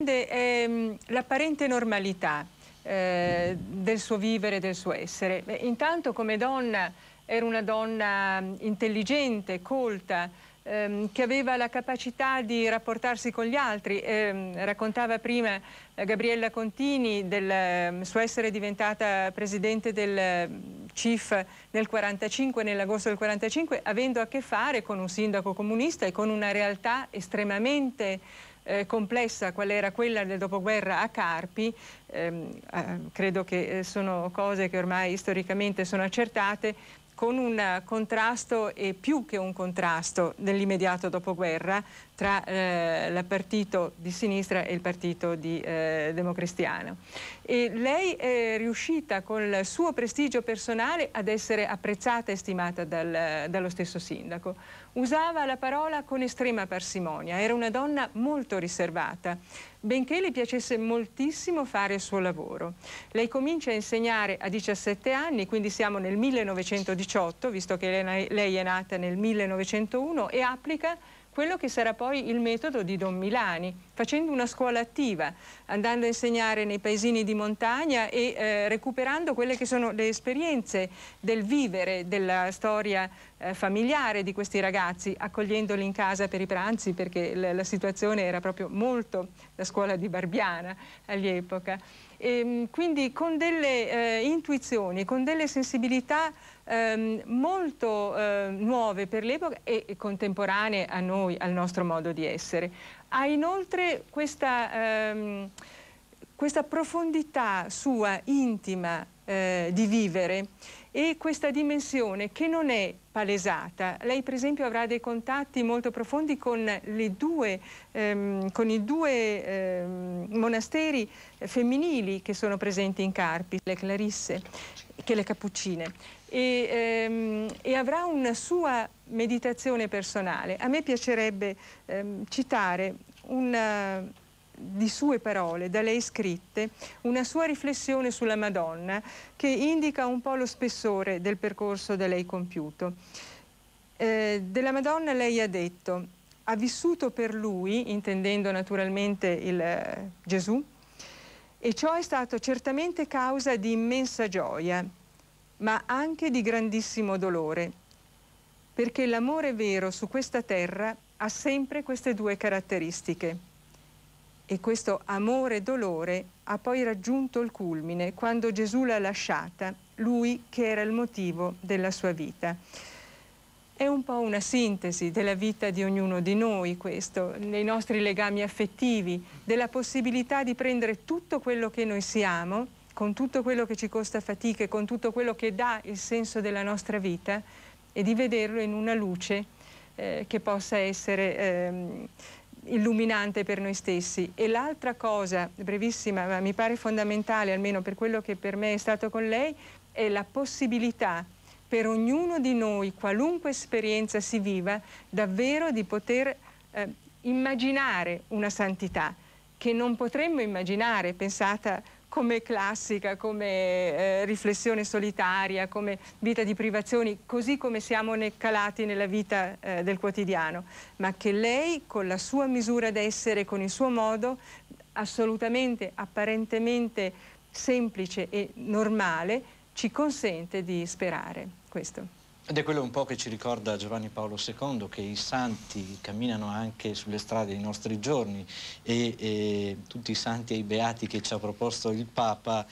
Ehm, l'apparente normalità eh, del suo vivere, del suo essere. Intanto come donna era una donna intelligente, colta, ehm, che aveva la capacità di rapportarsi con gli altri. Eh, raccontava prima eh, Gabriella Contini del eh, suo essere diventata presidente del ehm, CIF nel 1945, nell'agosto del 1945, avendo a che fare con un sindaco comunista e con una realtà estremamente eh, complessa qual era quella del dopoguerra a Carpi, ehm, credo che eh, sono cose che ormai storicamente sono accertate, con un contrasto e più che un contrasto nell'immediato dopoguerra tra eh, il partito di sinistra e il partito di, eh, democristiano. E lei è riuscita col suo prestigio personale ad essere apprezzata e stimata dal, dallo stesso sindaco. Usava la parola con estrema parsimonia, era una donna molto riservata, benché le piacesse moltissimo fare il suo lavoro. Lei comincia a insegnare a 17 anni, quindi siamo nel 1918, visto che lei è nata nel 1901, e applica quello che sarà poi il metodo di Don Milani, facendo una scuola attiva, andando a insegnare nei paesini di montagna e eh, recuperando quelle che sono le esperienze del vivere, della storia eh, familiare di questi ragazzi, accogliendoli in casa per i pranzi perché la, la situazione era proprio molto la scuola di Barbiana all'epoca. E, ehm, quindi con delle eh, intuizioni, con delle sensibilità ehm, molto eh, nuove per l'epoca e, e contemporanee a noi, al nostro modo di essere. Ha inoltre questa, ehm, questa profondità sua intima eh, di vivere e questa dimensione che non è palesata. Lei per esempio avrà dei contatti molto profondi con, due, ehm, con i due ehm, monasteri femminili che sono presenti in Carpi, le Clarisse che le Cappuccine. E, ehm, e avrà una sua meditazione personale. A me piacerebbe ehm, citare una, di sue parole, da lei scritte, una sua riflessione sulla Madonna che indica un po' lo spessore del percorso da lei compiuto. Eh, della Madonna lei ha detto, ha vissuto per lui, intendendo naturalmente il eh, Gesù, e ciò è stato certamente causa di immensa gioia, ma anche di grandissimo dolore, perché l'amore vero su questa terra ha sempre queste due caratteristiche e questo amore-dolore ha poi raggiunto il culmine quando Gesù l'ha lasciata, lui che era il motivo della sua vita. È un po' una sintesi della vita di ognuno di noi questo, nei nostri legami affettivi, della possibilità di prendere tutto quello che noi siamo, con tutto quello che ci costa fatica e con tutto quello che dà il senso della nostra vita e di vederlo in una luce eh, che possa essere... Ehm, illuminante per noi stessi. E l'altra cosa, brevissima, ma mi pare fondamentale, almeno per quello che per me è stato con lei, è la possibilità per ognuno di noi, qualunque esperienza si viva, davvero di poter eh, immaginare una santità che non potremmo immaginare, pensata come classica, come eh, riflessione solitaria, come vita di privazioni, così come siamo calati nella vita eh, del quotidiano, ma che lei con la sua misura d'essere, con il suo modo assolutamente, apparentemente semplice e normale, ci consente di sperare. Questo. Ed è quello un po' che ci ricorda Giovanni Paolo II, che i santi camminano anche sulle strade dei nostri giorni e, e tutti i santi e i beati che ci ha proposto il Papa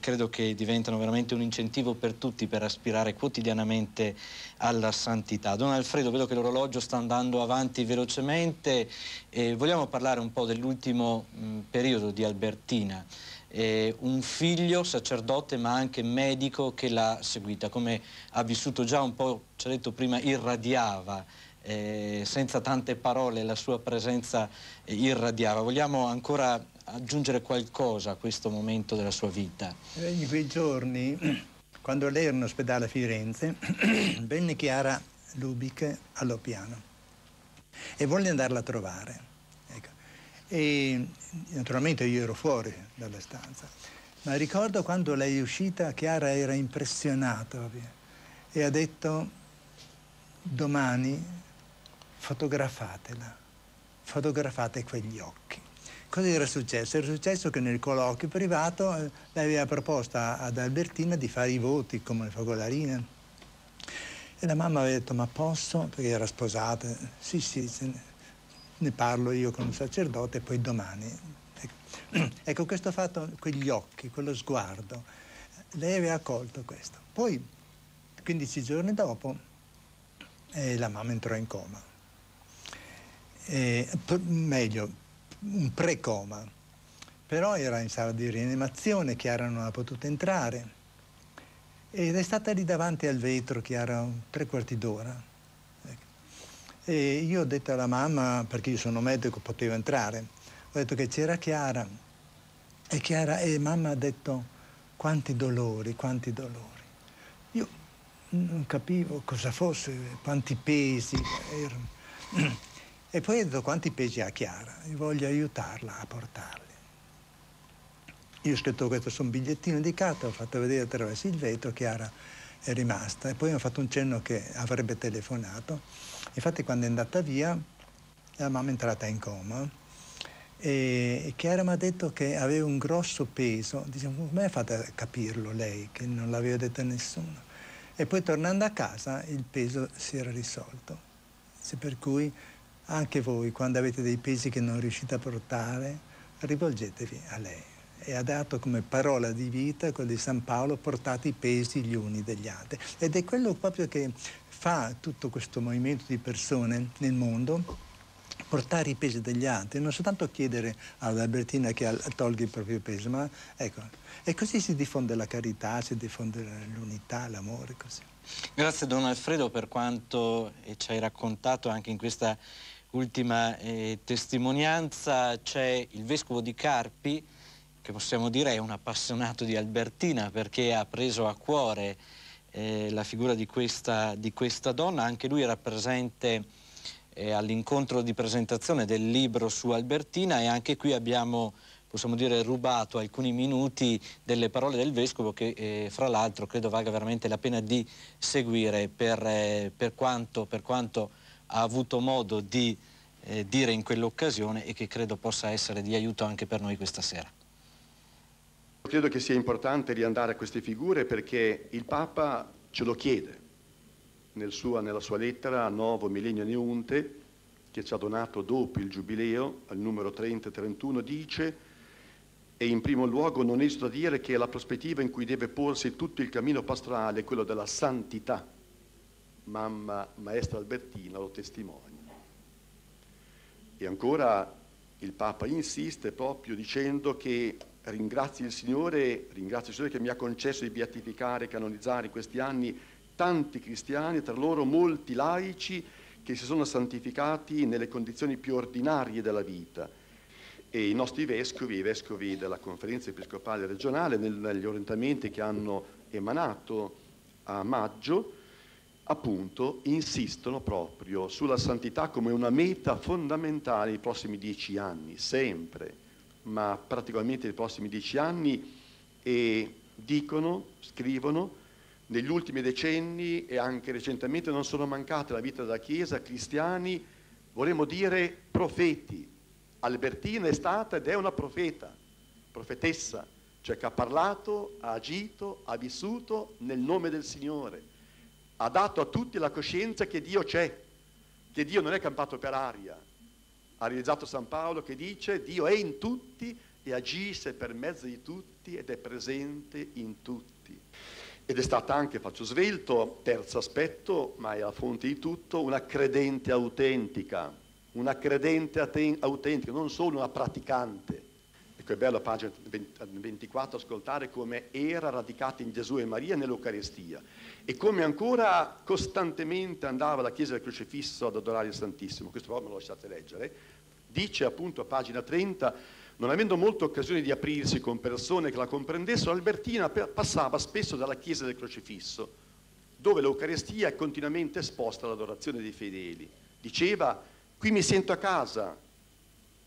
credo che diventano veramente un incentivo per tutti per aspirare quotidianamente alla santità. Don Alfredo, vedo che l'orologio sta andando avanti velocemente e vogliamo parlare un po' dell'ultimo periodo di Albertina eh, un figlio sacerdote ma anche medico che l'ha seguita, come ha vissuto già un po', ci ha detto prima, irradiava, eh, senza tante parole la sua presenza eh, irradiava. Vogliamo ancora aggiungere qualcosa a questo momento della sua vita? Eh, in quei giorni, quando lei era in ospedale a Firenze, venne Chiara Lubic all'Oppiano e volle andarla a trovare e naturalmente io ero fuori dalla stanza, ma ricordo quando lei è uscita, Chiara era impressionata e ha detto domani fotografatela, fotografate quegli occhi. Cosa era successo? Era successo che nel colloquio privato eh, lei aveva proposto ad Albertina di fare i voti come le focolarine. E la mamma aveva detto, ma posso? Perché era sposata. Sì, sì, ne parlo io con un sacerdote e poi domani. Ecco, questo fatto, quegli occhi, quello sguardo, lei aveva colto questo. Poi, 15 giorni dopo, eh, la mamma entrò in coma. Eh, meglio, un pre-coma. Però era in sala di rianimazione, Chiara non ha potuto entrare. Ed è stata lì davanti al vetro, Chiara, tre quarti d'ora e io ho detto alla mamma, perché io sono medico, potevo entrare, ho detto che c'era Chiara. E Chiara e mamma ha detto quanti dolori, quanti dolori. Io non capivo cosa fosse, quanti pesi erano. E poi ho detto quanti pesi ha Chiara, e voglio aiutarla a portarli. Io ho scritto questo su un bigliettino di carta, ho fatto vedere attraverso il vetro, Chiara è rimasta e poi mi ha fatto un cenno che avrebbe telefonato Infatti quando è andata via, la mamma è entrata in coma e Chiara mi ha detto che aveva un grosso peso, diciamo, come ha fatto a capirlo lei, che non l'aveva detto a nessuno. E poi tornando a casa il peso si era risolto. Se per cui anche voi, quando avete dei pesi che non riuscite a portare, rivolgetevi a lei e ha dato come parola di vita quella di San Paolo portate i pesi gli uni degli altri. Ed è quello proprio che fa tutto questo movimento di persone nel mondo portare i pesi degli altri, non soltanto chiedere ad Albertina che tolga il proprio peso, ma ecco, e così si diffonde la carità, si diffonde l'unità, l'amore, così. Grazie Don Alfredo per quanto eh, ci hai raccontato anche in questa ultima eh, testimonianza. C'è il Vescovo di Carpi, che possiamo dire è un appassionato di Albertina perché ha preso a cuore eh, la figura di questa, di questa, donna, anche lui era presente eh, all'incontro di presentazione del libro su Albertina e anche qui abbiamo possiamo dire, rubato alcuni minuti delle parole del Vescovo che eh, fra l'altro credo valga veramente la pena di seguire per, eh, per, quanto, per quanto, ha avuto modo di eh, dire in quell'occasione e che credo possa essere di aiuto anche per noi questa sera credo che sia importante riandare a queste figure perché il Papa ce lo chiede nel sua, nella sua lettera a Novo Millennio Neunte, che ci ha donato dopo il Giubileo, al numero 30-31, dice e in primo luogo non esito a dire che la prospettiva in cui deve porsi tutto il cammino pastorale è quello della santità. Mamma Maestra Albertina lo testimonia. E ancora il Papa insiste proprio dicendo che ringrazio il Signore, ringrazio il Signore che mi ha concesso di beatificare e canonizzare in questi anni tanti cristiani, tra loro molti laici che si sono santificati nelle condizioni più ordinarie della vita. E i nostri vescovi, i vescovi della conferenza episcopale regionale, negli orientamenti che hanno emanato a maggio, appunto insistono proprio sulla santità come una meta fondamentale nei prossimi dieci anni, sempre ma praticamente nei prossimi dieci anni, e dicono, scrivono, negli ultimi decenni e anche recentemente non sono mancate la vita della Chiesa cristiani, vorremmo dire profeti. Albertina è stata ed è una profeta, profetessa, cioè che ha parlato, ha agito, ha vissuto nel nome del Signore, ha dato a tutti la coscienza che Dio c'è, che Dio non è campato per aria, ha realizzato San Paolo che dice Dio è in tutti e agisce per mezzo di tutti ed è presente in tutti. Ed è stata anche, faccio svelto, terzo aspetto, ma è la fonte di tutto, una credente autentica, una credente autentica, non solo una praticante che bello a pagina 24 ascoltare come era radicata in Gesù e Maria nell'Eucaristia e come ancora costantemente andava alla chiesa del crocifisso ad adorare il Santissimo. Questo però me lo lasciate leggere. Dice appunto a pagina 30, non avendo molte occasioni di aprirsi con persone che la comprendessero, Albertina passava spesso dalla chiesa del crocifisso, dove l'Eucaristia è continuamente esposta all'adorazione dei fedeli. Diceva, qui mi sento a casa,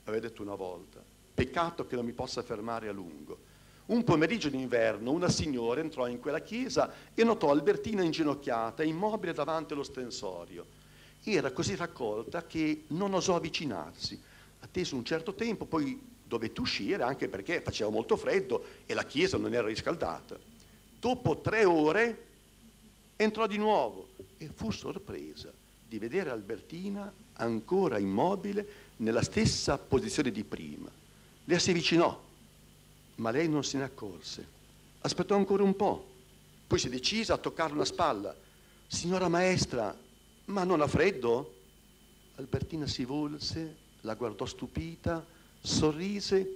aveva detto una volta Peccato che non mi possa fermare a lungo. Un pomeriggio d'inverno una signora entrò in quella chiesa e notò Albertina inginocchiata, immobile davanti all'ostensorio. Era così raccolta che non osò avvicinarsi. Attese un certo tempo, poi dovette uscire anche perché faceva molto freddo e la chiesa non era riscaldata. Dopo tre ore entrò di nuovo e fu sorpresa di vedere Albertina ancora immobile nella stessa posizione di prima le si avvicinò, ma lei non se ne accorse. Aspettò ancora un po', poi si decise a toccarle una spalla. Signora maestra, ma non ha freddo? Albertina si volse, la guardò stupita, sorrise,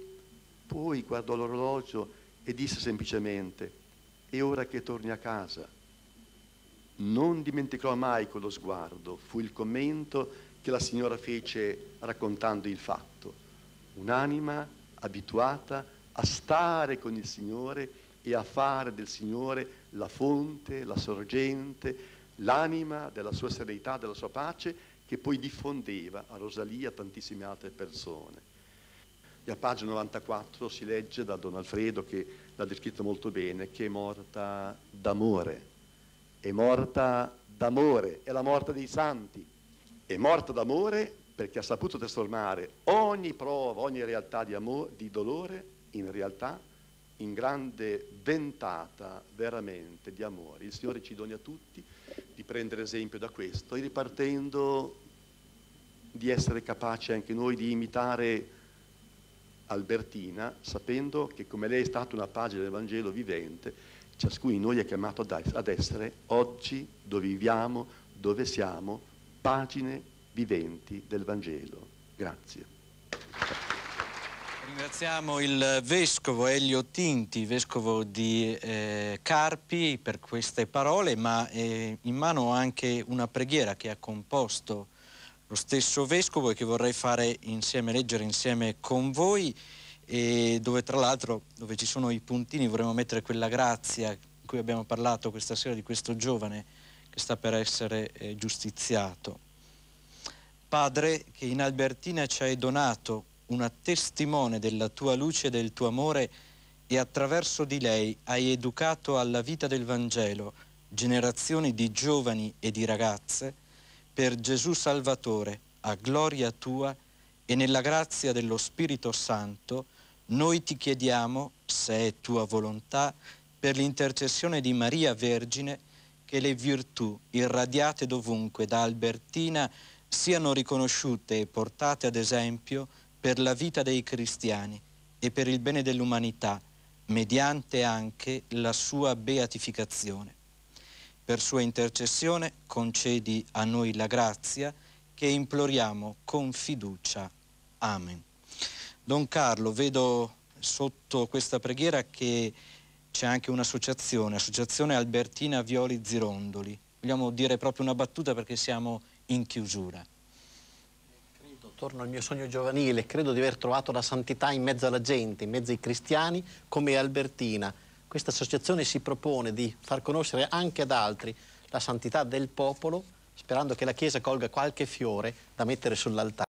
poi guardò l'orologio e disse semplicemente, è ora che torni a casa. Non dimenticò mai quello sguardo, fu il commento che la signora fece raccontando il fatto. Un'anima abituata a stare con il Signore e a fare del Signore la fonte, la sorgente, l'anima della sua serenità, della sua pace, che poi diffondeva a Rosalia a tantissime altre persone. E a pagina 94 si legge da Don Alfredo, che l'ha descritto molto bene, che è morta d'amore. È morta d'amore, è la morte dei santi. È morta d'amore perché ha saputo trasformare ogni prova, ogni realtà di, amore, di dolore in realtà, in grande ventata veramente di amore. Il Signore ci doni a tutti di prendere esempio da questo e ripartendo di essere capaci anche noi di imitare Albertina, sapendo che come lei è stata una pagina del Vangelo vivente, ciascuno di noi è chiamato ad essere oggi dove viviamo, dove siamo, pagine viventi del Vangelo. Grazie. Ringraziamo il Vescovo Elio Tinti, Vescovo di eh, Carpi, per queste parole, ma eh, in mano anche una preghiera che ha composto lo stesso Vescovo e che vorrei fare insieme, leggere insieme con voi, dove tra l'altro, dove ci sono i puntini, vorremmo mettere quella grazia di cui abbiamo parlato questa sera di questo giovane che sta per essere eh, giustiziato. Padre che in Albertina ci hai donato una testimone della tua luce e del tuo amore e attraverso di lei hai educato alla vita del Vangelo generazioni di giovani e di ragazze, per Gesù Salvatore, a gloria tua e nella grazia dello Spirito Santo, noi ti chiediamo, se è tua volontà, per l'intercessione di Maria Vergine, che le virtù irradiate dovunque da Albertina siano riconosciute e portate ad esempio per la vita dei cristiani e per il bene dell'umanità, mediante anche la sua beatificazione. Per sua intercessione concedi a noi la grazia che imploriamo con fiducia. Amen. Don Carlo, vedo sotto questa preghiera che c'è anche un'associazione, Associazione Albertina Violi Zirondoli. Vogliamo dire proprio una battuta perché siamo in chiusura. torno al mio sogno giovanile, credo di aver trovato la santità in mezzo alla gente, in mezzo ai cristiani, come Albertina. Questa associazione si propone di far conoscere anche ad altri la santità del popolo, sperando che la Chiesa colga qualche fiore da mettere sull'altare.